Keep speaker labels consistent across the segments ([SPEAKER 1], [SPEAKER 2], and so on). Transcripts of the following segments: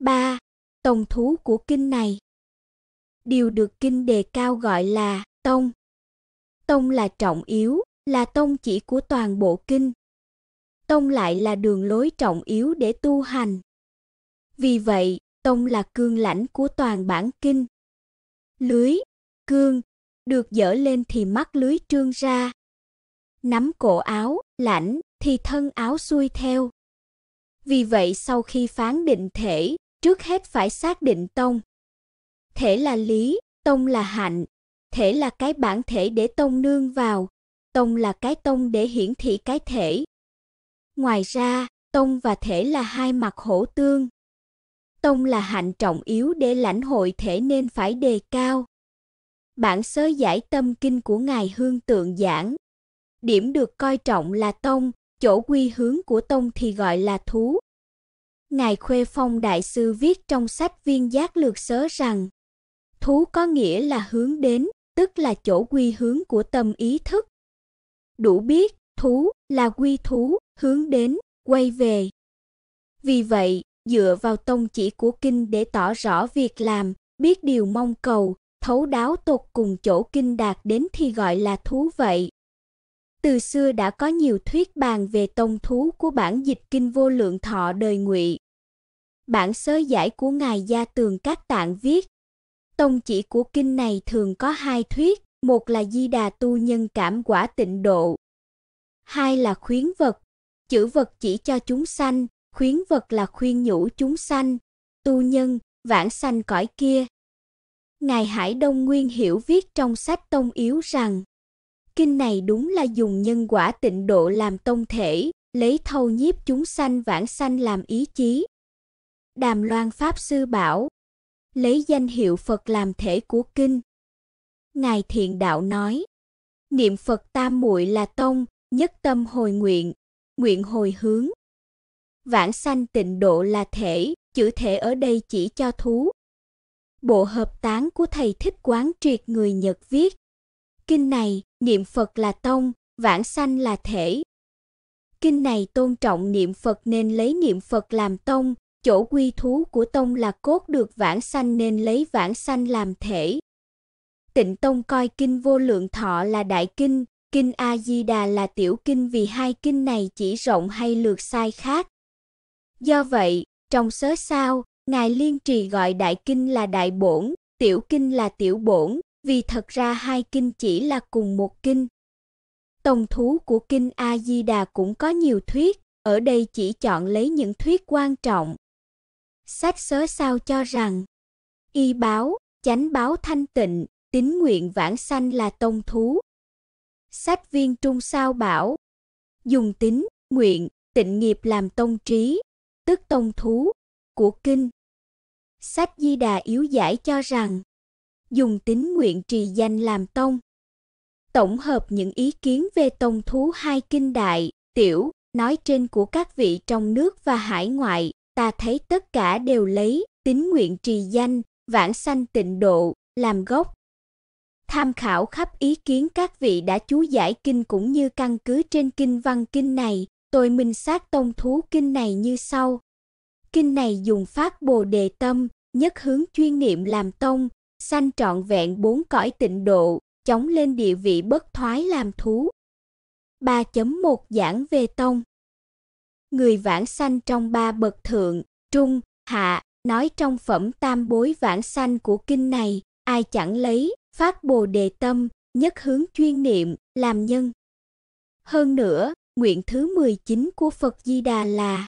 [SPEAKER 1] 3. Tông thú của kinh này Điều được kinh đề cao gọi là tông. Tông là trọng yếu, là tông chỉ của toàn bộ kinh. Tông lại là đường lối trọng yếu để tu hành. Vì vậy, tông là cương lãnh của toàn bản kinh. Lưới, cương, được dở lên thì mắt lưới trương ra. Nắm cổ áo, lãnh, thì thân áo xuôi theo. Vì vậy sau khi phán định thể, trước hết phải xác định tông. Thể là lý, tông là hạnh, thể là cái bản thể để tông nương vào, tông là cái tông để hiển thị cái thể. Ngoài ra, tông và thể là hai mặt hỗ tương. Tông là hạnh trọng yếu để lãnh hội thể nên phải đề cao. Bản sớ giải tâm kinh của Ngài Hương Tượng giảng. Điểm được coi trọng là tông, chỗ quy hướng của tông thì gọi là thú, Ngài Khuê Phong Đại Sư viết trong sách Viên Giác Lược Sớ rằng Thú có nghĩa là hướng đến, tức là chỗ quy hướng của tâm ý thức. Đủ biết, thú là quy thú, hướng đến, quay về. Vì vậy, dựa vào tông chỉ của kinh để tỏ rõ việc làm, biết điều mong cầu, thấu đáo tột cùng chỗ kinh đạt đến thì gọi là thú vậy. Từ xưa đã có nhiều thuyết bàn về tông thú của bản dịch kinh vô lượng thọ đời ngụy bản sớ giải của ngài Gia Tường Các Tạng viết. Tông chỉ của kinh này thường có hai thuyết, một là Di Đà tu nhân cảm quả tịnh độ, hai là khuyến vật. Chữ vật chỉ cho chúng sanh, khuyến vật là khuyên nhủ chúng sanh, tu nhân, vãng sanh cõi kia. Ngài Hải Đông Nguyên hiểu viết trong sách Tông Yếu rằng, kinh này đúng là dùng nhân quả tịnh độ làm tông thể, lấy thâu nhiếp chúng sanh vãng sanh làm ý chí, Đàm Loan Pháp Sư bảo, lấy danh hiệu Phật làm thể của kinh. Ngài Thiện Đạo nói, niệm Phật Tam Muội là tông, nhất tâm hồi nguyện, nguyện hồi hướng. Vãng sanh tịnh độ là thể, chữ thể ở đây chỉ cho thú. Bộ hợp tán của thầy thích quán triệt người Nhật viết. Kinh này, niệm Phật là tông, vãng sanh là thể. Kinh này tôn trọng niệm Phật nên lấy niệm Phật làm tông, chỗ quy thú của tông là cốt được vãng sanh nên lấy vãng sanh làm thể. Tịnh tông coi kinh vô lượng thọ là đại kinh, kinh A Di Đà là tiểu kinh vì hai kinh này chỉ rộng hay lược sai khác. Do vậy, trong sớ sao, ngài Liên Trì gọi đại kinh là đại bổn, tiểu kinh là tiểu bổn, vì thật ra hai kinh chỉ là cùng một kinh. Tông thú của kinh A Di Đà cũng có nhiều thuyết, ở đây chỉ chọn lấy những thuyết quan trọng sách sớ sao cho rằng y báo, chánh báo thanh tịnh, tín nguyện vãng sanh là tông thú. Sách viên trung sao bảo, dùng tín, nguyện, tịnh nghiệp làm tông trí, tức tông thú, của kinh. Sách Di Đà yếu giải cho rằng, dùng tín nguyện trì danh làm tông. Tổng hợp những ý kiến về tông thú hai kinh đại, tiểu, nói trên của các vị trong nước và hải ngoại, ta thấy tất cả đều lấy tín nguyện trì danh, vãng sanh tịnh độ làm gốc. Tham khảo khắp ý kiến các vị đã chú giải kinh cũng như căn cứ trên kinh văn kinh này, tôi minh sát tông thú kinh này như sau. Kinh này dùng phát Bồ đề tâm, nhất hướng chuyên niệm làm tông, sanh trọn vẹn bốn cõi tịnh độ, chống lên địa vị bất thoái làm thú. 3.1 giảng về tông người vãng sanh trong ba bậc thượng, trung, hạ, nói trong phẩm tam bối vãng sanh của kinh này, ai chẳng lấy, phát bồ đề tâm, nhất hướng chuyên niệm, làm nhân. Hơn nữa, nguyện thứ 19 của Phật Di Đà là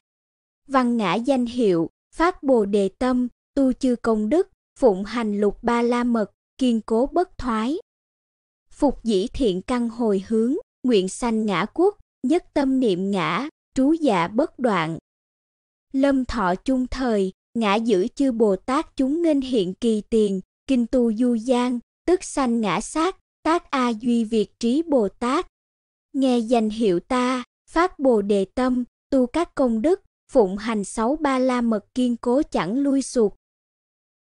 [SPEAKER 1] Văn ngã danh hiệu, phát bồ đề tâm, tu chư công đức, phụng hành lục ba la mật, kiên cố bất thoái. Phục dĩ thiện căn hồi hướng, nguyện sanh ngã quốc, nhất tâm niệm ngã, trú dạ bất đoạn. Lâm thọ chung thời, ngã giữ chư Bồ Tát chúng nên hiện kỳ tiền, kinh tu du gian, tức sanh ngã sát, tác a duy việt trí Bồ Tát. Nghe danh hiệu ta, phát Bồ đề tâm, tu các công đức, phụng hành sáu ba la mật kiên cố chẳng lui sụt.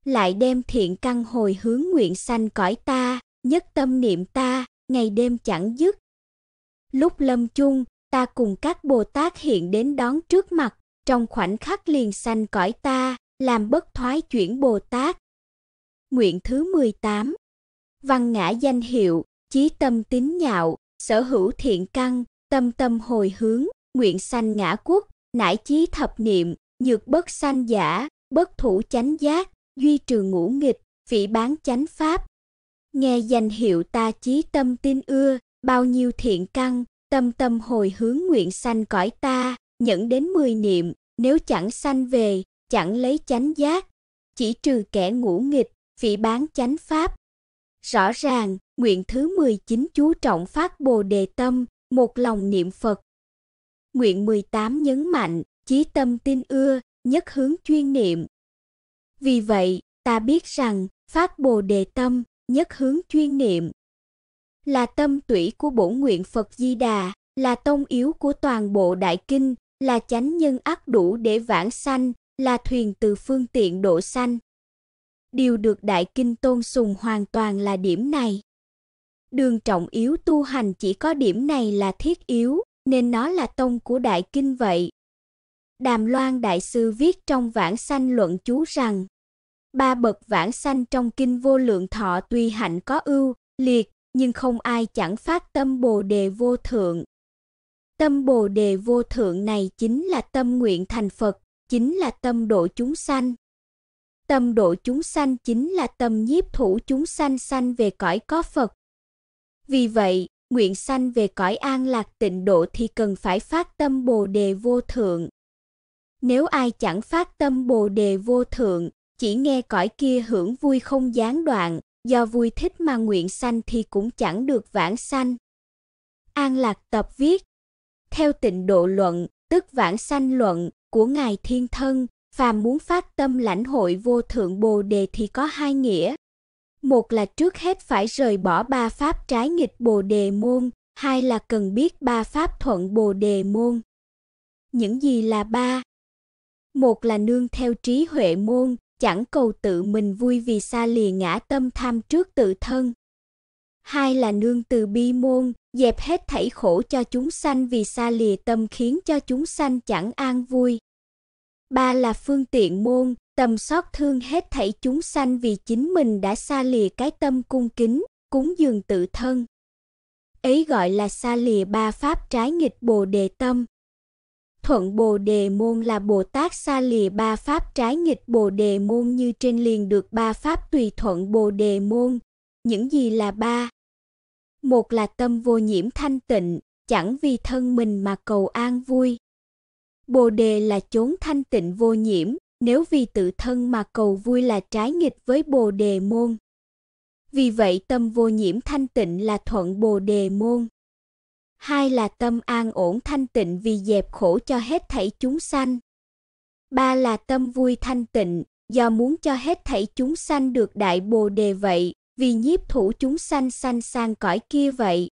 [SPEAKER 1] Lại đem thiện căn hồi hướng nguyện sanh cõi ta, nhất tâm niệm ta, ngày đêm chẳng dứt. Lúc lâm chung, ta cùng các Bồ Tát hiện đến đón trước mặt, trong khoảnh khắc liền sanh cõi ta, làm bất thoái chuyển Bồ Tát. Nguyện thứ 18 Văn ngã danh hiệu, chí tâm tín nhạo, sở hữu thiện căn, tâm tâm hồi hướng, nguyện sanh ngã quốc, nải chí thập niệm, nhược bất sanh giả, bất thủ chánh giác, duy trừ ngũ nghịch, vị bán chánh pháp. Nghe danh hiệu ta chí tâm tin ưa, bao nhiêu thiện căn, Tâm tâm hồi hướng nguyện sanh cõi ta, nhẫn đến mười niệm, nếu chẳng sanh về, chẳng lấy chánh giác, chỉ trừ kẻ ngũ nghịch, vị bán chánh pháp. Rõ ràng, nguyện thứ 19 chú trọng phát Bồ đề tâm, một lòng niệm Phật. Nguyện 18 nhấn mạnh, chí tâm tin ưa, nhất hướng chuyên niệm. Vì vậy, ta biết rằng, phát Bồ đề tâm, nhất hướng chuyên niệm là tâm tủy của bổ nguyện Phật Di Đà, là tông yếu của toàn bộ đại kinh, là chánh nhân ác đủ để vãng sanh, là thuyền từ phương tiện độ sanh. Điều được đại kinh tôn sùng hoàn toàn là điểm này. Đường trọng yếu tu hành chỉ có điểm này là thiết yếu, nên nó là tông của đại kinh vậy. Đàm Loan đại sư viết trong Vãng sanh luận chú rằng: Ba bậc vãng sanh trong kinh vô lượng thọ tuy hạnh có ưu, liệt, nhưng không ai chẳng phát tâm Bồ đề vô thượng. Tâm Bồ đề vô thượng này chính là tâm nguyện thành Phật, chính là tâm độ chúng sanh. Tâm độ chúng sanh chính là tâm nhiếp thủ chúng sanh sanh về cõi có Phật. Vì vậy, nguyện sanh về cõi an lạc tịnh độ thì cần phải phát tâm Bồ đề vô thượng. Nếu ai chẳng phát tâm Bồ đề vô thượng, chỉ nghe cõi kia hưởng vui không gián đoạn, do vui thích mà nguyện sanh thì cũng chẳng được vãng sanh. An Lạc Tập viết, theo tịnh độ luận, tức vãng sanh luận của Ngài Thiên Thân, phàm muốn phát tâm lãnh hội vô thượng Bồ Đề thì có hai nghĩa. Một là trước hết phải rời bỏ ba pháp trái nghịch Bồ Đề môn, hai là cần biết ba pháp thuận Bồ Đề môn. Những gì là ba? Một là nương theo trí huệ môn, chẳng cầu tự mình vui vì xa lìa ngã tâm tham trước tự thân. Hai là nương từ bi môn, dẹp hết thảy khổ cho chúng sanh vì xa lìa tâm khiến cho chúng sanh chẳng an vui. Ba là phương tiện môn, tầm xót thương hết thảy chúng sanh vì chính mình đã xa lìa cái tâm cung kính, cúng dường tự thân. Ấy gọi là xa lìa ba pháp trái nghịch Bồ đề tâm thuận Bồ Đề Môn là Bồ Tát xa lìa ba pháp trái nghịch Bồ Đề Môn như trên liền được ba pháp tùy thuận Bồ Đề Môn. Những gì là ba? Một là tâm vô nhiễm thanh tịnh, chẳng vì thân mình mà cầu an vui. Bồ đề là chốn thanh tịnh vô nhiễm, nếu vì tự thân mà cầu vui là trái nghịch với Bồ đề môn. Vì vậy tâm vô nhiễm thanh tịnh là thuận Bồ đề môn hai là tâm an ổn thanh tịnh vì dẹp khổ cho hết thảy chúng sanh. Ba là tâm vui thanh tịnh, do muốn cho hết thảy chúng sanh được đại Bồ đề vậy, vì nhiếp thủ chúng sanh sanh sang cõi kia vậy.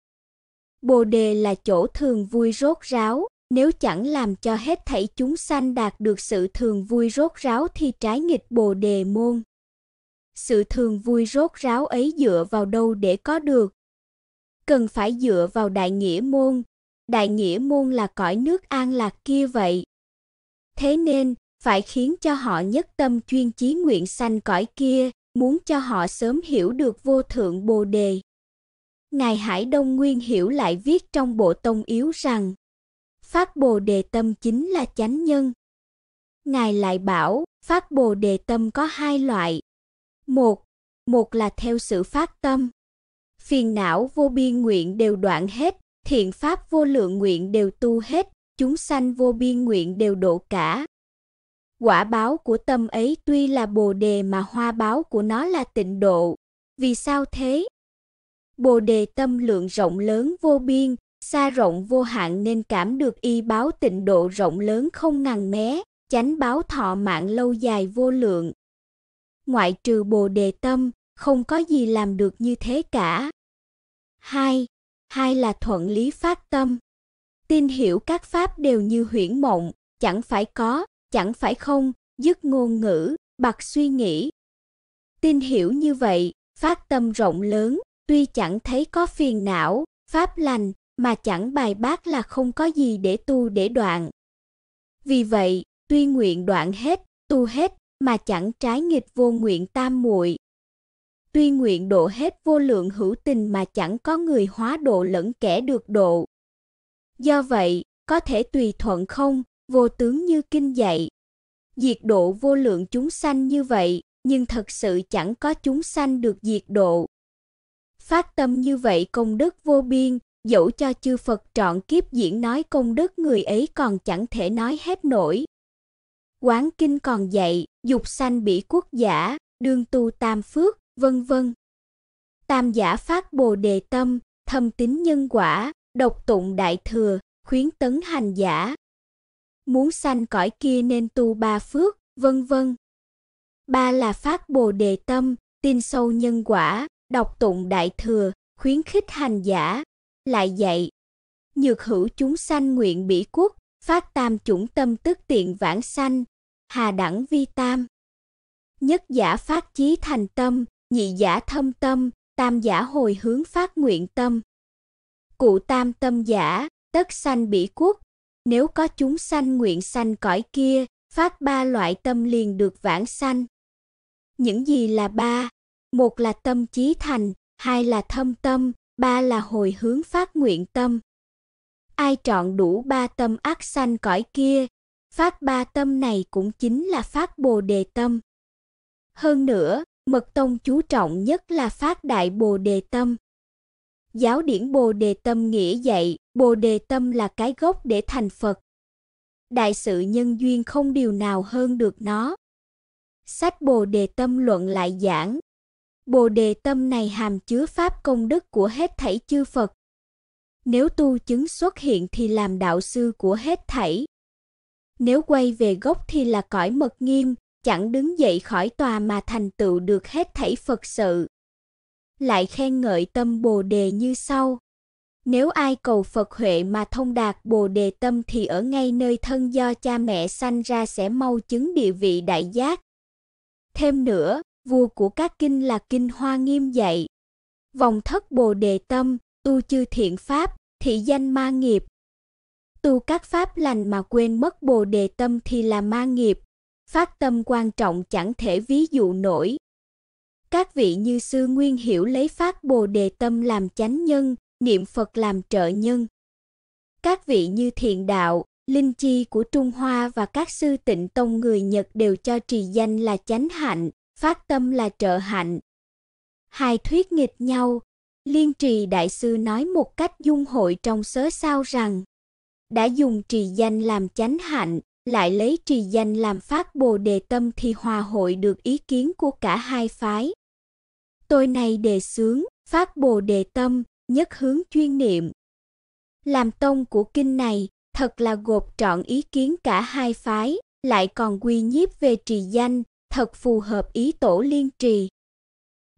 [SPEAKER 1] Bồ đề là chỗ thường vui rốt ráo, nếu chẳng làm cho hết thảy chúng sanh đạt được sự thường vui rốt ráo thì trái nghịch Bồ đề môn. Sự thường vui rốt ráo ấy dựa vào đâu để có được? cần phải dựa vào đại nghĩa môn. Đại nghĩa môn là cõi nước an lạc kia vậy. Thế nên, phải khiến cho họ nhất tâm chuyên chí nguyện sanh cõi kia, muốn cho họ sớm hiểu được vô thượng Bồ đề. Ngài Hải Đông Nguyên hiểu lại viết trong bộ tông yếu rằng: Phát Bồ đề tâm chính là chánh nhân. Ngài lại bảo, phát Bồ đề tâm có hai loại. Một, một là theo sự phát tâm phiền não vô biên nguyện đều đoạn hết, thiện pháp vô lượng nguyện đều tu hết, chúng sanh vô biên nguyện đều độ cả. Quả báo của tâm ấy tuy là Bồ đề mà hoa báo của nó là tịnh độ. Vì sao thế? Bồ đề tâm lượng rộng lớn vô biên, xa rộng vô hạn nên cảm được y báo tịnh độ rộng lớn không ngàn mé, chánh báo thọ mạng lâu dài vô lượng. Ngoại trừ Bồ đề tâm, không có gì làm được như thế cả. Hai, hai là thuận lý phát tâm. Tin hiểu các pháp đều như huyễn mộng, chẳng phải có, chẳng phải không, dứt ngôn ngữ, bạc suy nghĩ. Tin hiểu như vậy, phát tâm rộng lớn, tuy chẳng thấy có phiền não, pháp lành, mà chẳng bài bác là không có gì để tu để đoạn. Vì vậy, tuy nguyện đoạn hết, tu hết, mà chẳng trái nghịch vô nguyện tam muội, tuy nguyện độ hết vô lượng hữu tình mà chẳng có người hóa độ lẫn kẻ được độ. Do vậy, có thể tùy thuận không, vô tướng như kinh dạy. Diệt độ vô lượng chúng sanh như vậy, nhưng thật sự chẳng có chúng sanh được diệt độ. Phát tâm như vậy công đức vô biên, dẫu cho chư Phật trọn kiếp diễn nói công đức người ấy còn chẳng thể nói hết nổi. Quán kinh còn dạy, dục sanh bị quốc giả, đương tu tam phước, vân vân. Tam giả phát Bồ đề tâm, thâm tín nhân quả, độc tụng đại thừa, khuyến tấn hành giả. Muốn sanh cõi kia nên tu ba phước, vân vân. Ba là phát Bồ đề tâm, tin sâu nhân quả, độc tụng đại thừa, khuyến khích hành giả, lại dạy nhược hữu chúng sanh nguyện bỉ quốc, phát tam chủng tâm tức tiện vãng sanh, hà đẳng vi tam. Nhất giả phát chí thành tâm, nhị giả thâm tâm, tam giả hồi hướng phát nguyện tâm. Cụ tam tâm giả, tất sanh bỉ quốc, nếu có chúng sanh nguyện sanh cõi kia, phát ba loại tâm liền được vãng sanh. Những gì là ba? Một là tâm trí thành, hai là thâm tâm, ba là hồi hướng phát nguyện tâm. Ai chọn đủ ba tâm ác sanh cõi kia, phát ba tâm này cũng chính là phát Bồ đề tâm. Hơn nữa, Mật tông chú trọng nhất là phát đại Bồ đề tâm. Giáo điển Bồ đề tâm nghĩa dạy, Bồ đề tâm là cái gốc để thành Phật. Đại sự nhân duyên không điều nào hơn được nó. Sách Bồ đề tâm luận lại giảng, Bồ đề tâm này hàm chứa pháp công đức của hết thảy chư Phật. Nếu tu chứng xuất hiện thì làm đạo sư của hết thảy. Nếu quay về gốc thì là cõi mật nghiêm, chẳng đứng dậy khỏi tòa mà thành tựu được hết thảy Phật sự. Lại khen ngợi tâm Bồ đề như sau: Nếu ai cầu Phật huệ mà thông đạt Bồ đề tâm thì ở ngay nơi thân do cha mẹ sanh ra sẽ mau chứng địa vị đại giác. Thêm nữa, vua của các kinh là kinh Hoa Nghiêm dạy: Vòng thất Bồ đề tâm, tu chư thiện pháp, thị danh ma nghiệp. Tu các pháp lành mà quên mất Bồ đề tâm thì là ma nghiệp phát tâm quan trọng chẳng thể ví dụ nổi. Các vị như sư nguyên hiểu lấy phát Bồ đề tâm làm chánh nhân, niệm Phật làm trợ nhân. Các vị như thiền đạo, linh chi của Trung Hoa và các sư tịnh tông người Nhật đều cho trì danh là chánh hạnh, phát tâm là trợ hạnh. Hai thuyết nghịch nhau, Liên trì đại sư nói một cách dung hội trong sớ sao rằng đã dùng trì danh làm chánh hạnh, lại lấy trì danh làm phát bồ đề tâm thì hòa hội được ý kiến của cả hai phái. Tôi này đề xướng, phát bồ đề tâm, nhất hướng chuyên niệm. Làm tông của kinh này, thật là gộp trọn ý kiến cả hai phái, lại còn quy nhiếp về trì danh, thật phù hợp ý tổ liên trì.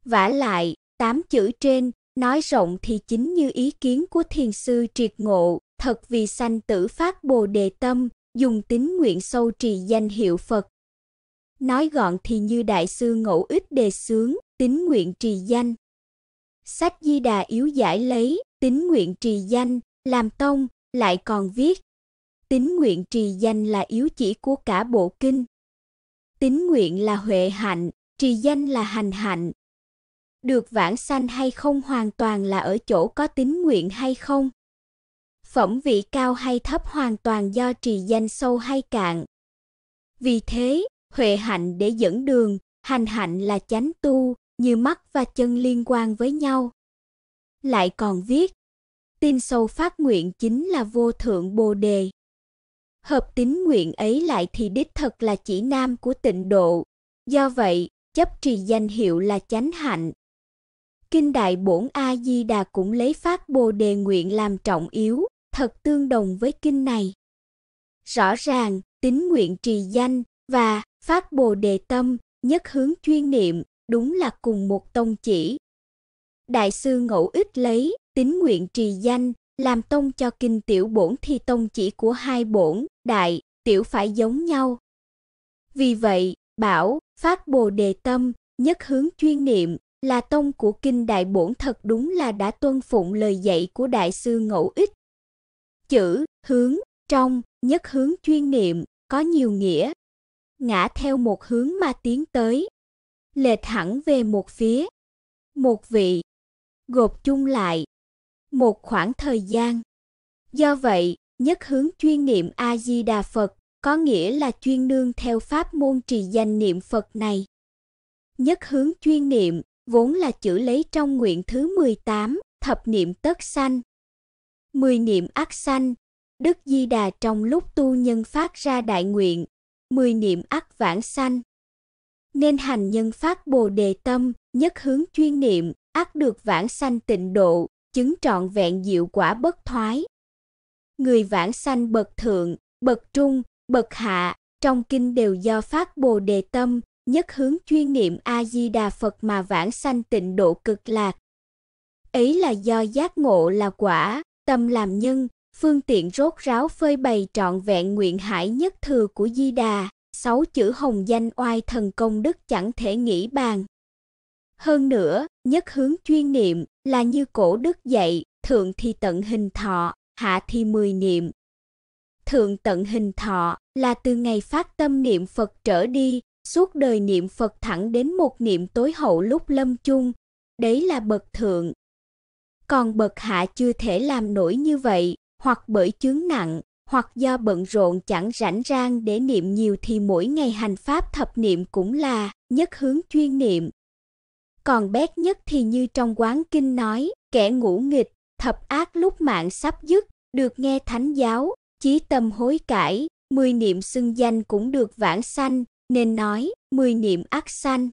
[SPEAKER 1] Vả lại, tám chữ trên, nói rộng thì chính như ý kiến của thiền sư triệt ngộ, thật vì sanh tử phát bồ đề tâm, dùng tín nguyện sâu trì danh hiệu Phật. Nói gọn thì như đại sư Ngẫu Ích đề xướng, tín nguyện trì danh. Sách Di Đà yếu giải lấy tín nguyện trì danh làm tông, lại còn viết tín nguyện trì danh là yếu chỉ của cả bộ kinh. Tín nguyện là huệ hạnh, trì danh là hành hạnh. Được vãng sanh hay không hoàn toàn là ở chỗ có tín nguyện hay không phẩm vị cao hay thấp hoàn toàn do trì danh sâu hay cạn. Vì thế, huệ hạnh để dẫn đường, hành hạnh là chánh tu, như mắt và chân liên quan với nhau. Lại còn viết, tin sâu phát nguyện chính là vô thượng bồ đề. Hợp tín nguyện ấy lại thì đích thật là chỉ nam của tịnh độ. Do vậy, chấp trì danh hiệu là chánh hạnh. Kinh Đại Bổn A Di Đà cũng lấy phát Bồ Đề nguyện làm trọng yếu thật tương đồng với kinh này. Rõ ràng, tín nguyện trì danh và phát Bồ đề tâm, nhất hướng chuyên niệm, đúng là cùng một tông chỉ. Đại sư Ngẫu Ích lấy tín nguyện trì danh làm tông cho kinh tiểu bổn thì tông chỉ của hai bổn, đại, tiểu phải giống nhau. Vì vậy, bảo phát Bồ đề tâm, nhất hướng chuyên niệm là tông của kinh đại bổn thật đúng là đã tuân phụng lời dạy của đại sư Ngẫu Ích Chữ hướng trong nhất hướng chuyên niệm có nhiều nghĩa. Ngã theo một hướng mà tiến tới, lệch hẳn về một phía, một vị, gộp chung lại, một khoảng thời gian. Do vậy, nhất hướng chuyên niệm A Di Đà Phật có nghĩa là chuyên nương theo pháp môn trì danh niệm Phật này. Nhất hướng chuyên niệm vốn là chữ lấy trong nguyện thứ 18, thập niệm tất sanh, mười niệm ác sanh. Đức Di Đà trong lúc tu nhân phát ra đại nguyện, mười niệm ác vãng sanh. Nên hành nhân phát Bồ đề tâm, nhất hướng chuyên niệm, ác được vãng sanh tịnh độ, chứng trọn vẹn diệu quả bất thoái. Người vãng sanh bậc thượng, bậc trung, bậc hạ, trong kinh đều do phát Bồ đề tâm, nhất hướng chuyên niệm A Di Đà Phật mà vãng sanh tịnh độ cực lạc. Ấy là do giác ngộ là quả, Tâm làm nhân, phương tiện rốt ráo phơi bày trọn vẹn nguyện hải nhất thừa của Di Đà, sáu chữ hồng danh oai thần công đức chẳng thể nghĩ bàn. Hơn nữa, nhất hướng chuyên niệm là như cổ đức dạy, thượng thì tận hình thọ, hạ thì mười niệm. Thượng tận hình thọ là từ ngày phát tâm niệm Phật trở đi, suốt đời niệm Phật thẳng đến một niệm tối hậu lúc lâm chung, đấy là bậc thượng còn bậc hạ chưa thể làm nổi như vậy, hoặc bởi chướng nặng, hoặc do bận rộn chẳng rảnh rang để niệm nhiều thì mỗi ngày hành pháp thập niệm cũng là nhất hướng chuyên niệm. Còn bét nhất thì như trong quán kinh nói, kẻ ngủ nghịch, thập ác lúc mạng sắp dứt, được nghe thánh giáo, chí tâm hối cải, mười niệm xưng danh cũng được vãng sanh, nên nói, mười niệm ác sanh.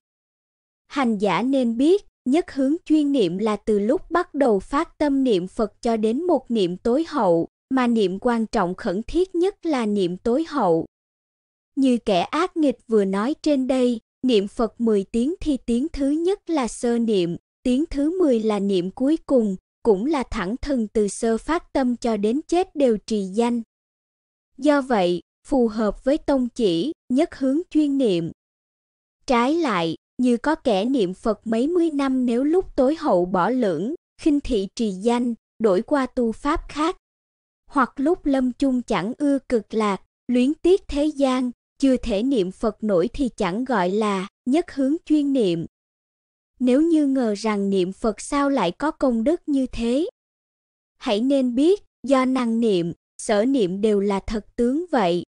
[SPEAKER 1] Hành giả nên biết, nhất hướng chuyên niệm là từ lúc bắt đầu phát tâm niệm Phật cho đến một niệm tối hậu, mà niệm quan trọng khẩn thiết nhất là niệm tối hậu. Như kẻ ác nghịch vừa nói trên đây, niệm Phật 10 tiếng thì tiếng thứ nhất là sơ niệm, tiếng thứ 10 là niệm cuối cùng, cũng là thẳng thừng từ sơ phát tâm cho đến chết đều trì danh. Do vậy, phù hợp với tông chỉ, nhất hướng chuyên niệm. Trái lại, như có kẻ niệm Phật mấy mươi năm nếu lúc tối hậu bỏ lưỡng, khinh thị trì danh, đổi qua tu pháp khác. Hoặc lúc lâm chung chẳng ưa cực lạc, luyến tiếc thế gian, chưa thể niệm Phật nổi thì chẳng gọi là nhất hướng chuyên niệm. Nếu như ngờ rằng niệm Phật sao lại có công đức như thế? Hãy nên biết, do năng niệm, sở niệm đều là thật tướng vậy.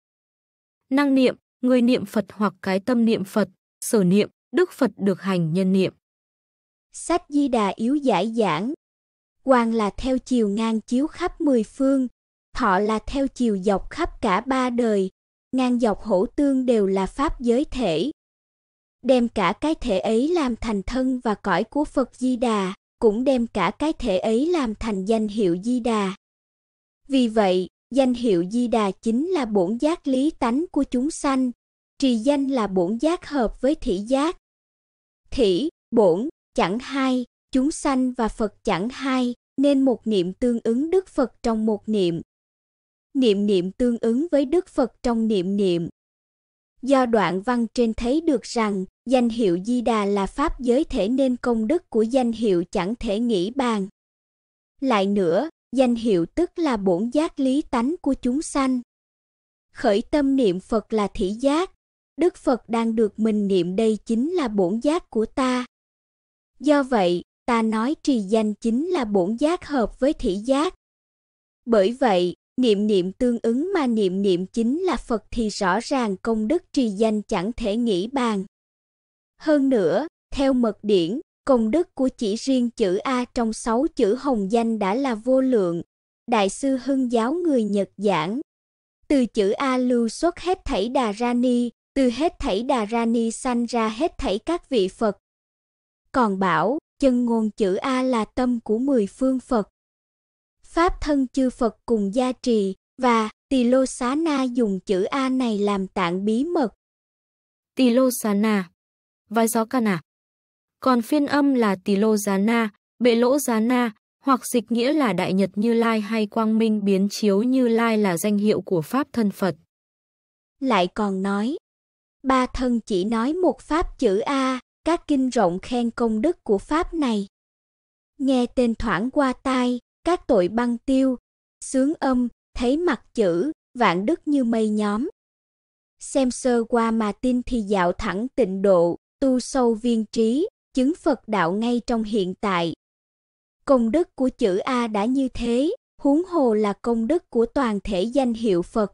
[SPEAKER 1] Năng niệm, người niệm Phật hoặc cái tâm niệm Phật, sở niệm, Đức Phật được hành nhân niệm. Sách Di Đà yếu giải giảng. Quang là theo chiều ngang chiếu khắp mười phương, thọ là theo chiều dọc khắp cả ba đời, ngang dọc hổ tương đều là pháp giới thể. Đem cả cái thể ấy làm thành thân và cõi của Phật Di Đà, cũng đem cả cái thể ấy làm thành danh hiệu Di Đà. Vì vậy, danh hiệu Di Đà chính là bổn giác lý tánh của chúng sanh, trì danh là bổn giác hợp với thị giác. Thị, bổn, chẳng hai, chúng sanh và Phật chẳng hai, nên một niệm tương ứng Đức Phật trong một niệm. Niệm niệm tương ứng với Đức Phật trong niệm niệm. Do đoạn văn trên thấy được rằng, danh hiệu Di Đà là pháp giới thể nên công đức của danh hiệu chẳng thể nghĩ bàn. Lại nữa, danh hiệu tức là bổn giác lý tánh của chúng sanh. Khởi tâm niệm Phật là thị giác, Đức Phật đang được mình niệm đây chính là bổn giác của ta. Do vậy, ta nói trì danh chính là bổn giác hợp với thị giác. Bởi vậy, niệm niệm tương ứng mà niệm niệm chính là Phật thì rõ ràng công đức trì danh chẳng thể nghĩ bàn. Hơn nữa, theo mật điển, công đức của chỉ riêng chữ A trong sáu chữ hồng danh đã là vô lượng. Đại sư Hưng giáo người Nhật giảng, từ chữ A lưu xuất hết thảy Đà Ra Ni, từ hết thảy Đà Ra Ni sanh ra hết thảy các vị Phật. Còn bảo, chân ngôn chữ A là tâm của mười phương Phật. Pháp thân chư Phật cùng gia trì, và Tỳ Lô Xá Na dùng chữ A này làm tạng bí mật. Tỳ Lô Xá Na,
[SPEAKER 2] vai gió ca nà. Còn phiên âm là Tỳ Lô Giá Na, Bệ Lỗ Giá Na, hoặc dịch nghĩa là Đại Nhật Như Lai hay Quang Minh biến chiếu Như Lai là danh hiệu của Pháp thân
[SPEAKER 1] Phật. Lại còn nói, Ba thân chỉ nói một pháp chữ A, các kinh rộng khen công đức của pháp này. Nghe tên thoảng qua tai, các tội băng tiêu, sướng âm, thấy mặt chữ, vạn đức như mây nhóm. Xem sơ qua mà tin thì dạo thẳng tịnh độ, tu sâu viên trí, chứng Phật đạo ngay trong hiện tại. Công đức của chữ A đã như thế, huống hồ là công đức của toàn thể danh hiệu Phật.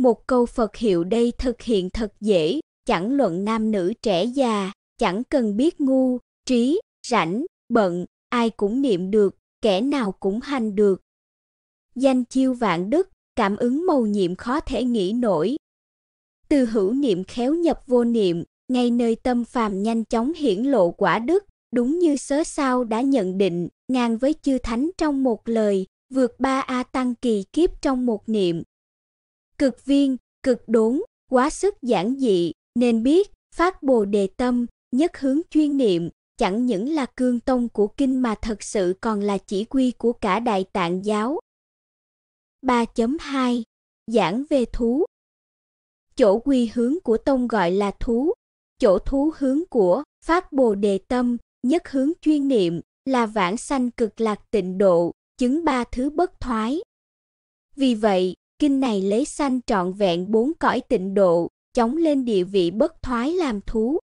[SPEAKER 1] Một câu Phật hiệu đây thực hiện thật dễ, chẳng luận nam nữ trẻ già, chẳng cần biết ngu, trí, rảnh, bận, ai cũng niệm được, kẻ nào cũng hành được. Danh chiêu vạn đức, cảm ứng mầu nhiệm khó thể nghĩ nổi. Từ hữu niệm khéo nhập vô niệm, ngay nơi tâm phàm nhanh chóng hiển lộ quả đức, đúng như sớ sao đã nhận định, ngang với chư thánh trong một lời, vượt ba a tăng kỳ kiếp trong một niệm cực viên, cực đốn, quá sức giản dị, nên biết phát Bồ đề tâm, nhất hướng chuyên niệm, chẳng những là cương tông của kinh mà thật sự còn là chỉ quy của cả Đại Tạng giáo. 3.2 Giảng về thú Chỗ quy hướng của tông gọi là thú, chỗ thú hướng của phát Bồ đề tâm, nhất hướng chuyên niệm là vãng sanh cực lạc tịnh độ, chứng ba thứ bất thoái. Vì vậy, kinh này lấy sanh trọn vẹn bốn cõi tịnh độ, chống lên địa vị bất thoái làm thú.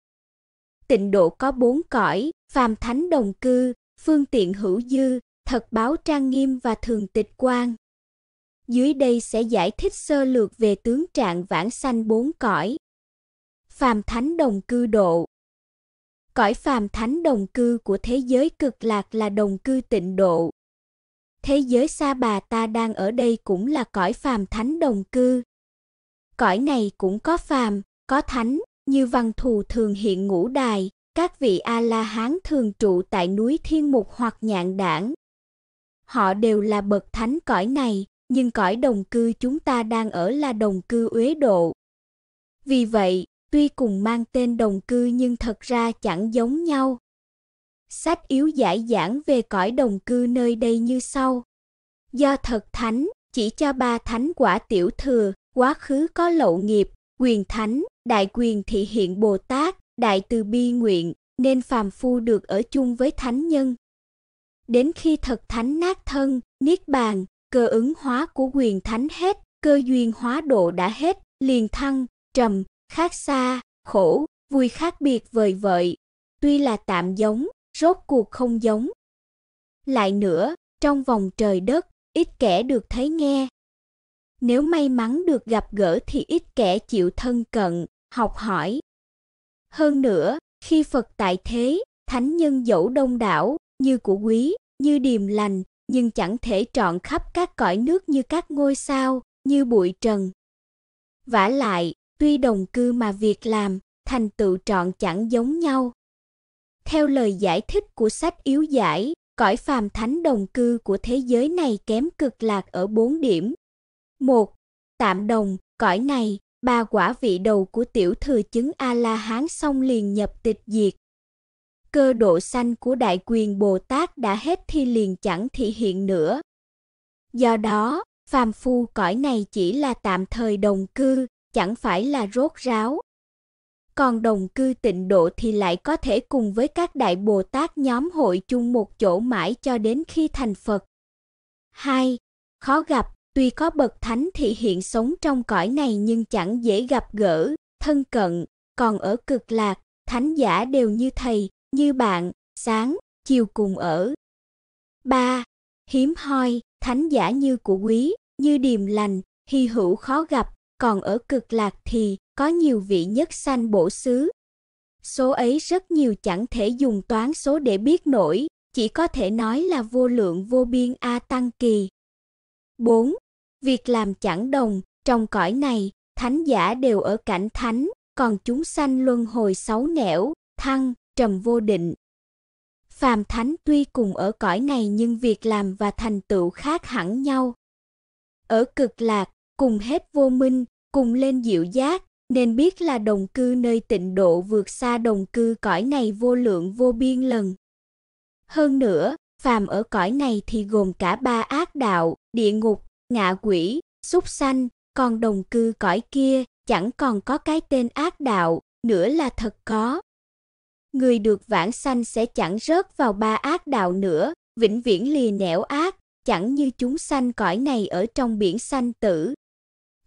[SPEAKER 1] Tịnh độ có bốn cõi, phàm thánh đồng cư, phương tiện hữu dư, thật báo trang nghiêm và thường tịch quan. Dưới đây sẽ giải thích sơ lược về tướng trạng vãng sanh bốn cõi. Phàm thánh đồng cư độ Cõi phàm thánh đồng cư của thế giới cực lạc là đồng cư tịnh độ, thế giới xa bà ta đang ở đây cũng là cõi phàm thánh đồng cư. Cõi này cũng có phàm, có thánh, như văn thù thường hiện ngũ đài, các vị a la hán thường trụ tại núi Thiên Mục hoặc Nhạn Đảng. Họ đều là bậc thánh cõi này, nhưng cõi đồng cư chúng ta đang ở là đồng cư uế độ. Vì vậy, tuy cùng mang tên đồng cư nhưng thật ra chẳng giống nhau sách yếu giải giảng về cõi đồng cư nơi đây như sau. Do thật thánh, chỉ cho ba thánh quả tiểu thừa, quá khứ có lậu nghiệp, quyền thánh, đại quyền thị hiện Bồ Tát, đại từ bi nguyện, nên phàm phu được ở chung với thánh nhân. Đến khi thật thánh nát thân, niết bàn, cơ ứng hóa của quyền thánh hết, cơ duyên hóa độ đã hết, liền thăng, trầm, khác xa, khổ, vui khác biệt vời vợi. Tuy là tạm giống, rốt cuộc không giống. Lại nữa, trong vòng trời đất, ít kẻ được thấy nghe. Nếu may mắn được gặp gỡ thì ít kẻ chịu thân cận, học hỏi. Hơn nữa, khi Phật tại thế, thánh nhân dẫu đông đảo, như của quý, như điềm lành, nhưng chẳng thể trọn khắp các cõi nước như các ngôi sao, như bụi trần. Vả lại, tuy đồng cư mà việc làm, thành tựu trọn chẳng giống nhau. Theo lời giải thích của sách yếu giải, cõi phàm thánh đồng cư của thế giới này kém cực lạc ở bốn điểm. một Tạm đồng, cõi này, ba quả vị đầu của tiểu thừa chứng A-la-hán xong liền nhập tịch diệt. Cơ độ sanh của đại quyền Bồ Tát đã hết thì liền chẳng thị hiện nữa. Do đó, phàm phu cõi này chỉ là tạm thời đồng cư, chẳng phải là rốt ráo còn đồng cư tịnh độ thì lại có thể cùng với các đại Bồ Tát nhóm hội chung một chỗ mãi cho đến khi thành Phật. hai Khó gặp, tuy có bậc thánh thì hiện sống trong cõi này nhưng chẳng dễ gặp gỡ, thân cận, còn ở cực lạc, thánh giả đều như thầy, như bạn, sáng, chiều cùng ở. ba Hiếm hoi, thánh giả như của quý, như điềm lành, hy hữu khó gặp, còn ở cực lạc thì có nhiều vị nhất sanh bổ xứ. Số ấy rất nhiều chẳng thể dùng toán số để biết nổi, chỉ có thể nói là vô lượng vô biên A Tăng Kỳ. 4. Việc làm chẳng đồng, trong cõi này, thánh giả đều ở cảnh thánh, còn chúng sanh luân hồi sáu nẻo, thăng, trầm vô định. Phàm thánh tuy cùng ở cõi này nhưng việc làm và thành tựu khác hẳn nhau. Ở cực lạc, cùng hết vô minh, cùng lên diệu giác, nên biết là đồng cư nơi tịnh độ vượt xa đồng cư cõi này vô lượng vô biên lần. Hơn nữa, phàm ở cõi này thì gồm cả ba ác đạo, địa ngục, ngạ quỷ, súc sanh, còn đồng cư cõi kia chẳng còn có cái tên ác đạo, nữa là thật có. Người được vãng sanh sẽ chẳng rớt vào ba ác đạo nữa, vĩnh viễn lìa nẻo ác, chẳng như chúng sanh cõi này ở trong biển sanh tử.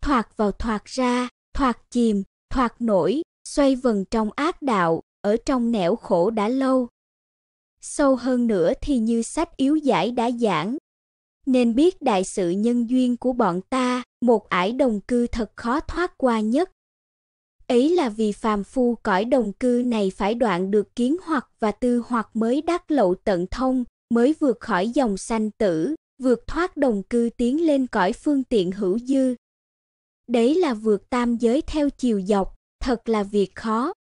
[SPEAKER 1] Thoạt vào thoạt ra, thoạt chìm, thoạt nổi, xoay vần trong ác đạo, ở trong nẻo khổ đã lâu. Sâu hơn nữa thì như sách yếu giải đã giảng, nên biết đại sự nhân duyên của bọn ta, một ải đồng cư thật khó thoát qua nhất. Ấy là vì phàm phu cõi đồng cư này phải đoạn được kiến hoặc và tư hoặc mới đắc lậu tận thông, mới vượt khỏi dòng sanh tử, vượt thoát đồng cư tiến lên cõi phương tiện hữu dư, đấy là vượt tam giới theo chiều dọc, thật là việc khó.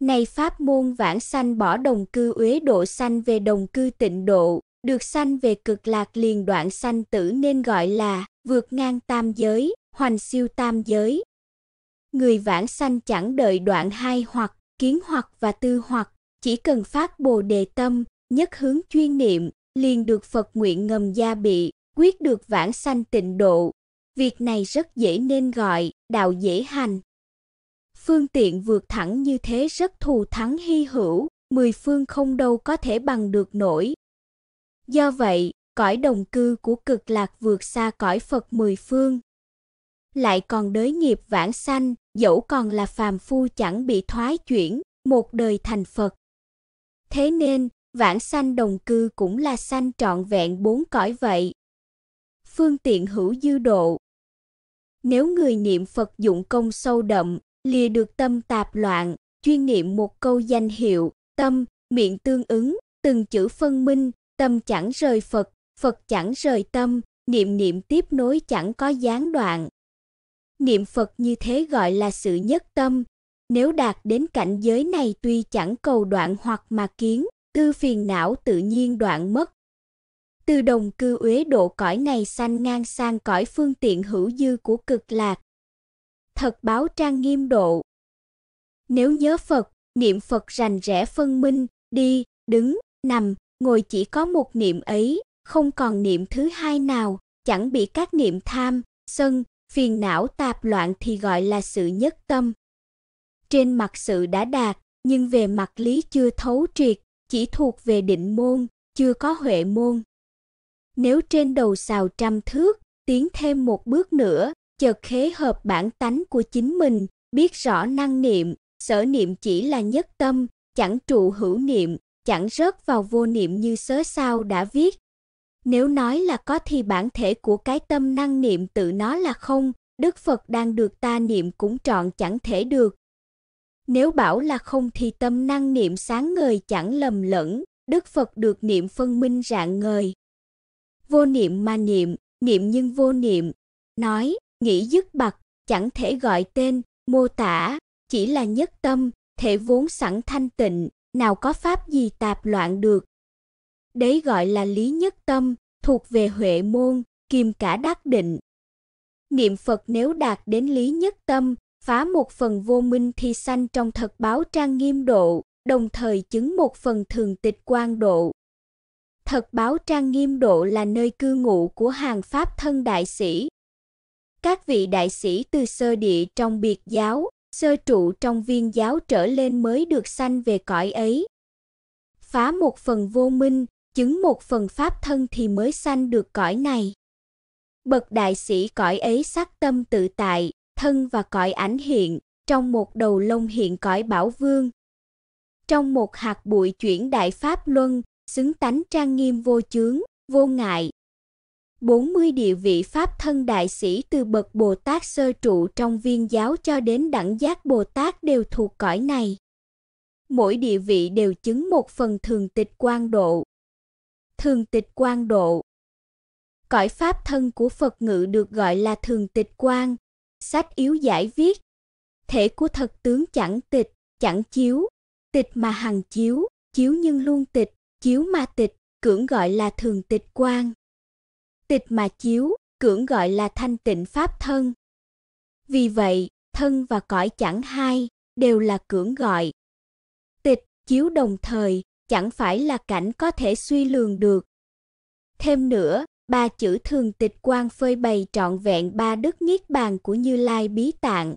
[SPEAKER 1] Này pháp môn vãng sanh bỏ đồng cư uế độ sanh về đồng cư tịnh độ, được sanh về cực lạc liền đoạn sanh tử nên gọi là vượt ngang tam giới, hoành siêu tam giới. Người vãng sanh chẳng đợi đoạn hai hoặc, kiến hoặc và tư hoặc, chỉ cần phát bồ đề tâm, nhất hướng chuyên niệm, liền được Phật nguyện ngầm gia bị, quyết được vãng sanh tịnh độ, Việc này rất dễ nên gọi đạo dễ hành. Phương tiện vượt thẳng như thế rất thù thắng hy hữu, mười phương không đâu có thể bằng được nổi. Do vậy, cõi đồng cư của cực lạc vượt xa cõi Phật mười phương. Lại còn đới nghiệp vãng sanh, dẫu còn là phàm phu chẳng bị thoái chuyển, một đời thành Phật. Thế nên, vãng sanh đồng cư cũng là sanh trọn vẹn bốn cõi vậy phương tiện hữu dư độ. Nếu người niệm Phật dụng công sâu đậm, lìa được tâm tạp loạn, chuyên niệm một câu danh hiệu, tâm, miệng tương ứng, từng chữ phân minh, tâm chẳng rời Phật, Phật chẳng rời tâm, niệm niệm tiếp nối chẳng có gián đoạn. Niệm Phật như thế gọi là sự nhất tâm. Nếu đạt đến cảnh giới này tuy chẳng cầu đoạn hoặc mà kiến, tư phiền não tự nhiên đoạn mất, từ đồng cư uế độ cõi ngày xanh ngang sang cõi phương tiện hữu dư của cực lạc. Thật báo trang nghiêm độ. Nếu nhớ Phật, niệm Phật rành rẽ phân minh, đi, đứng, nằm, ngồi chỉ có một niệm ấy, không còn niệm thứ hai nào, chẳng bị các niệm tham, sân, phiền não tạp loạn thì gọi là sự nhất tâm. Trên mặt sự đã đạt, nhưng về mặt lý chưa thấu triệt, chỉ thuộc về định môn, chưa có huệ môn nếu trên đầu xào trăm thước, tiến thêm một bước nữa, chợt khế hợp bản tánh của chính mình, biết rõ năng niệm, sở niệm chỉ là nhất tâm, chẳng trụ hữu niệm, chẳng rớt vào vô niệm như sớ sao đã viết. Nếu nói là có thì bản thể của cái tâm năng niệm tự nó là không, Đức Phật đang được ta niệm cũng trọn chẳng thể được. Nếu bảo là không thì tâm năng niệm sáng ngời chẳng lầm lẫn, Đức Phật được niệm phân minh rạng ngời vô niệm mà niệm, niệm nhưng vô niệm. Nói, nghĩ dứt bặt, chẳng thể gọi tên, mô tả, chỉ là nhất tâm, thể vốn sẵn thanh tịnh, nào có pháp gì tạp loạn được. Đấy gọi là lý nhất tâm, thuộc về huệ môn, kiềm cả đắc định. Niệm Phật nếu đạt đến lý nhất tâm, phá một phần vô minh thì sanh trong thật báo trang nghiêm độ, đồng thời chứng một phần thường tịch quang độ. Thật báo trang nghiêm độ là nơi cư ngụ của hàng pháp thân đại sĩ. Các vị đại sĩ từ sơ địa trong biệt giáo, sơ trụ trong viên giáo trở lên mới được sanh về cõi ấy. Phá một phần vô minh, chứng một phần pháp thân thì mới sanh được cõi này. Bậc đại sĩ cõi ấy sắc tâm tự tại, thân và cõi ảnh hiện, trong một đầu lông hiện cõi bảo vương. Trong một hạt bụi chuyển đại pháp luân, xứng tánh trang nghiêm vô chướng, vô ngại. 40 địa vị Pháp thân đại sĩ từ bậc Bồ Tát sơ trụ trong viên giáo cho đến đẳng giác Bồ Tát đều thuộc cõi này. Mỗi địa vị đều chứng một phần thường tịch quan độ. Thường tịch quan độ Cõi Pháp thân của Phật ngự được gọi là thường tịch quan. Sách yếu giải viết Thể của thật tướng chẳng tịch, chẳng chiếu, tịch mà hằng chiếu, chiếu nhưng luôn tịch, Chiếu ma tịch, cưỡng gọi là thường tịch quan. Tịch mà chiếu, cưỡng gọi là thanh tịnh pháp thân. Vì vậy, thân và cõi chẳng hai đều là cưỡng gọi. Tịch chiếu đồng thời chẳng phải là cảnh có thể suy lường được. Thêm nữa, ba chữ thường tịch quan phơi bày trọn vẹn ba đức niết bàn của Như Lai Bí Tạng.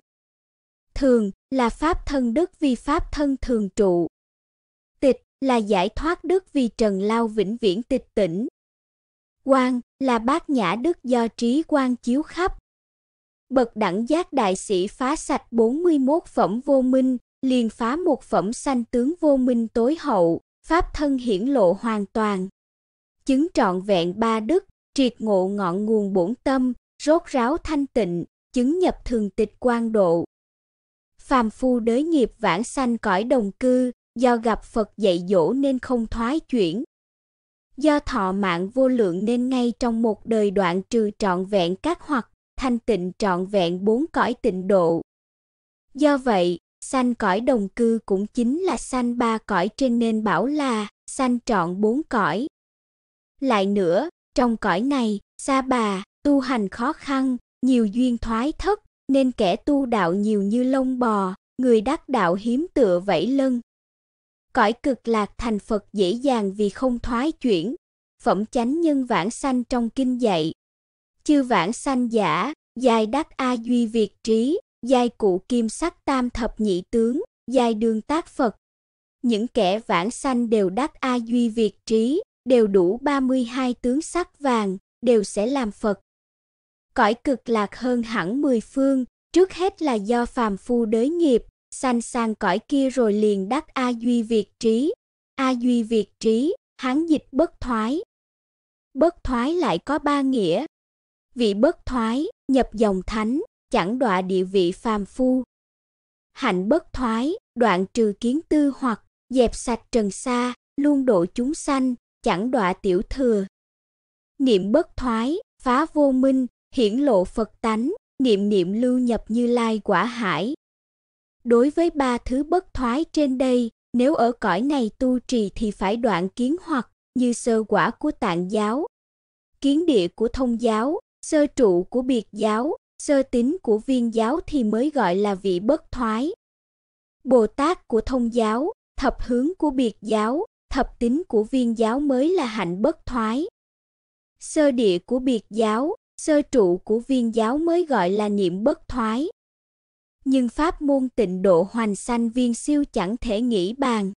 [SPEAKER 1] Thường là pháp thân đức vì pháp thân thường trụ, là giải thoát đức vì trần lao vĩnh viễn tịch tỉnh. Quang là bát nhã đức do trí quan chiếu khắp. Bậc đẳng giác đại sĩ phá sạch 41 phẩm vô minh, liền phá một phẩm sanh tướng vô minh tối hậu, pháp thân hiển lộ hoàn toàn. Chứng trọn vẹn ba đức, triệt ngộ ngọn nguồn bổn tâm, rốt ráo thanh tịnh, chứng nhập thường tịch quan độ. Phàm phu đới nghiệp vãng sanh cõi đồng cư, do gặp Phật dạy dỗ nên không thoái chuyển. Do thọ mạng vô lượng nên ngay trong một đời đoạn trừ trọn vẹn các hoặc thanh tịnh trọn vẹn bốn cõi tịnh độ. Do vậy, sanh cõi đồng cư cũng chính là sanh ba cõi trên nên bảo là sanh trọn bốn cõi. Lại nữa, trong cõi này, xa bà, tu hành khó khăn, nhiều duyên thoái thất, nên kẻ tu đạo nhiều như lông bò, người đắc đạo hiếm tựa vẫy lưng, cõi cực lạc thành Phật dễ dàng vì không thoái chuyển. Phẩm chánh nhân vãng sanh trong kinh dạy. Chư vãng sanh giả, giai đắc a duy việt trí, giai cụ kim sắc tam thập nhị tướng, giai đường tác Phật. Những kẻ vãng sanh đều đắc a duy việt trí, đều đủ 32 tướng sắc vàng, đều sẽ làm Phật. Cõi cực lạc hơn hẳn mười phương, trước hết là do phàm phu đới nghiệp, sanh sang cõi kia rồi liền đắc A Duy Việt trí. A Duy Việt trí, hán dịch bất thoái. Bất thoái lại có ba nghĩa. Vị bất thoái, nhập dòng thánh, chẳng đọa địa vị phàm phu. Hạnh bất thoái, đoạn trừ kiến tư hoặc, dẹp sạch trần xa, luôn độ chúng sanh, chẳng đọa tiểu thừa. Niệm bất thoái, phá vô minh, hiển lộ Phật tánh, niệm niệm lưu nhập như lai quả hải, Đối với ba thứ bất thoái trên đây, nếu ở cõi này tu trì thì phải đoạn kiến hoặc như sơ quả của tạng giáo, kiến địa của thông giáo, sơ trụ của biệt giáo, sơ tính của viên giáo thì mới gọi là vị bất thoái. Bồ Tát của thông giáo, thập hướng của biệt giáo, thập tính của viên giáo mới là hạnh bất thoái. Sơ địa của biệt giáo, sơ trụ của viên giáo mới gọi là niệm bất thoái nhưng pháp môn tịnh độ hoành sanh viên siêu chẳng thể nghĩ bàn.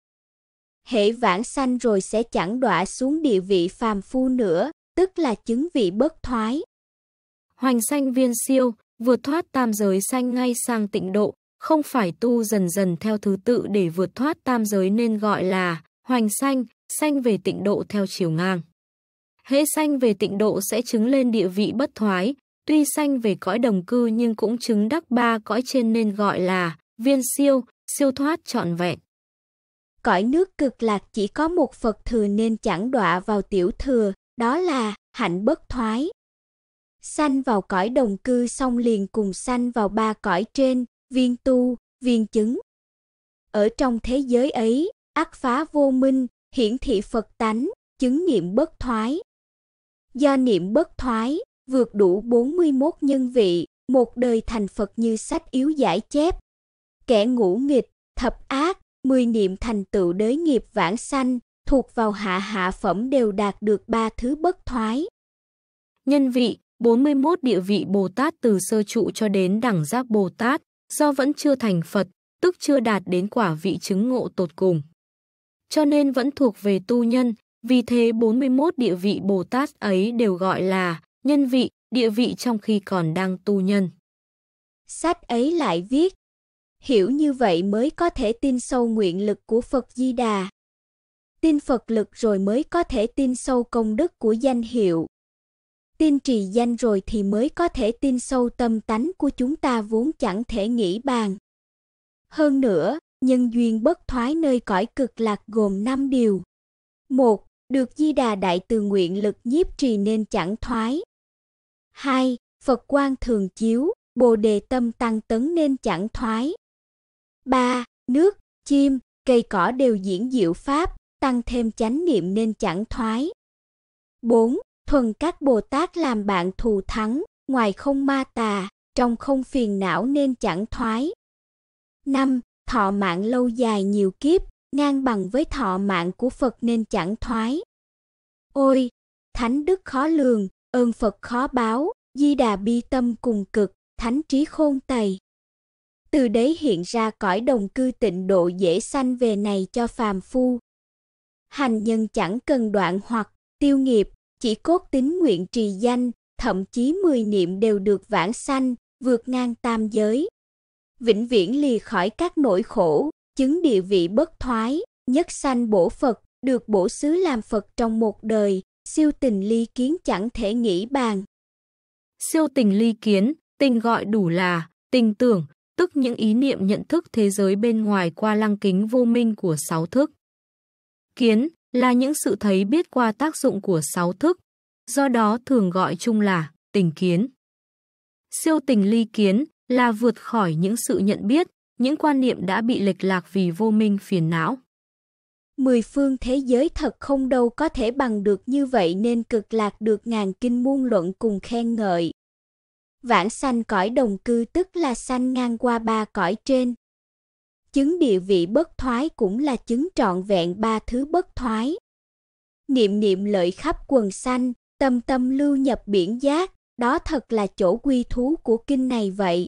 [SPEAKER 1] Hệ vãng sanh rồi sẽ chẳng đọa xuống địa vị phàm phu nữa, tức là chứng vị bất thoái. Hoành sanh viên siêu, vượt thoát tam giới
[SPEAKER 2] sanh ngay sang tịnh độ, không phải tu dần dần theo thứ tự để vượt thoát tam giới nên gọi là hoành sanh, sanh về tịnh độ theo chiều ngang. hệ sanh về tịnh độ sẽ chứng lên địa vị bất thoái, Tuy sanh về cõi đồng cư nhưng cũng chứng đắc ba cõi trên nên gọi là viên siêu, siêu thoát trọn vẹn.
[SPEAKER 1] Cõi nước cực lạc chỉ có một Phật thừa nên chẳng đọa vào tiểu thừa, đó là hạnh bất thoái. Sanh vào cõi đồng cư xong liền cùng sanh vào ba cõi trên, viên tu, viên chứng. Ở trong thế giới ấy, ác phá vô minh, hiển thị Phật tánh, chứng niệm bất thoái. Do niệm bất thoái, vượt đủ 41 nhân vị, một đời thành Phật như sách yếu giải chép. Kẻ ngũ nghịch, thập ác, mười niệm thành tựu đế nghiệp vãng sanh, thuộc vào hạ hạ phẩm đều đạt được ba thứ bất thoái. Nhân vị, 41 địa vị Bồ Tát từ sơ trụ cho đến đẳng
[SPEAKER 2] giác Bồ Tát, do vẫn chưa thành Phật, tức chưa đạt đến quả vị chứng ngộ tột cùng. Cho nên vẫn thuộc về tu nhân, vì thế 41 địa vị Bồ Tát ấy đều gọi là nhân vị, địa vị trong khi còn đang tu nhân.
[SPEAKER 1] Sách ấy lại viết, hiểu như vậy mới có thể tin sâu nguyện lực của Phật Di Đà. Tin Phật lực rồi mới có thể tin sâu công đức của danh hiệu. Tin trì danh rồi thì mới có thể tin sâu tâm tánh của chúng ta vốn chẳng thể nghĩ bàn. Hơn nữa, nhân duyên bất thoái nơi cõi cực lạc gồm 5 điều. 1. Được Di Đà Đại từ nguyện lực nhiếp trì nên chẳng thoái. 2. Phật quan thường chiếu, Bồ đề tâm tăng tấn nên chẳng thoái. 3. Nước, chim, cây cỏ đều diễn diệu pháp, tăng thêm chánh niệm nên chẳng thoái. 4. Thuần các Bồ Tát làm bạn thù thắng, ngoài không ma tà, trong không phiền não nên chẳng thoái. 5. Thọ mạng lâu dài nhiều kiếp, ngang bằng với thọ mạng của Phật nên chẳng thoái. Ôi, thánh đức khó lường, ơn Phật khó báo, Di Đà bi tâm cùng cực, thánh trí khôn tày. Từ đấy hiện ra cõi đồng cư tịnh độ dễ sanh về này cho phàm phu. Hành nhân chẳng cần đoạn hoặc tiêu nghiệp, chỉ cốt tính nguyện trì danh, thậm chí mười niệm đều được vãng sanh, vượt ngang tam giới. Vĩnh viễn lì khỏi các nỗi khổ, chứng địa vị bất thoái, nhất sanh bổ Phật, được bổ xứ làm Phật trong một đời, Siêu tình ly kiến chẳng thể nghĩ bàn. Siêu tình ly kiến, tình gọi đủ là
[SPEAKER 2] tình tưởng, tức những ý niệm nhận thức thế giới bên ngoài qua lăng kính vô minh của sáu thức. Kiến là những sự thấy biết qua tác dụng của sáu thức, do đó thường gọi chung là tình kiến. Siêu tình ly kiến là vượt khỏi những sự nhận biết, những quan niệm đã bị lệch lạc vì vô minh phiền não
[SPEAKER 1] mười phương thế giới thật không đâu có thể bằng được như vậy nên cực lạc được ngàn kinh muôn luận cùng khen ngợi. Vãng sanh cõi đồng cư tức là sanh ngang qua ba cõi trên. Chứng địa vị bất thoái cũng là chứng trọn vẹn ba thứ bất thoái. Niệm niệm lợi khắp quần sanh, tâm tâm lưu nhập biển giác, đó thật là chỗ quy thú của kinh này vậy.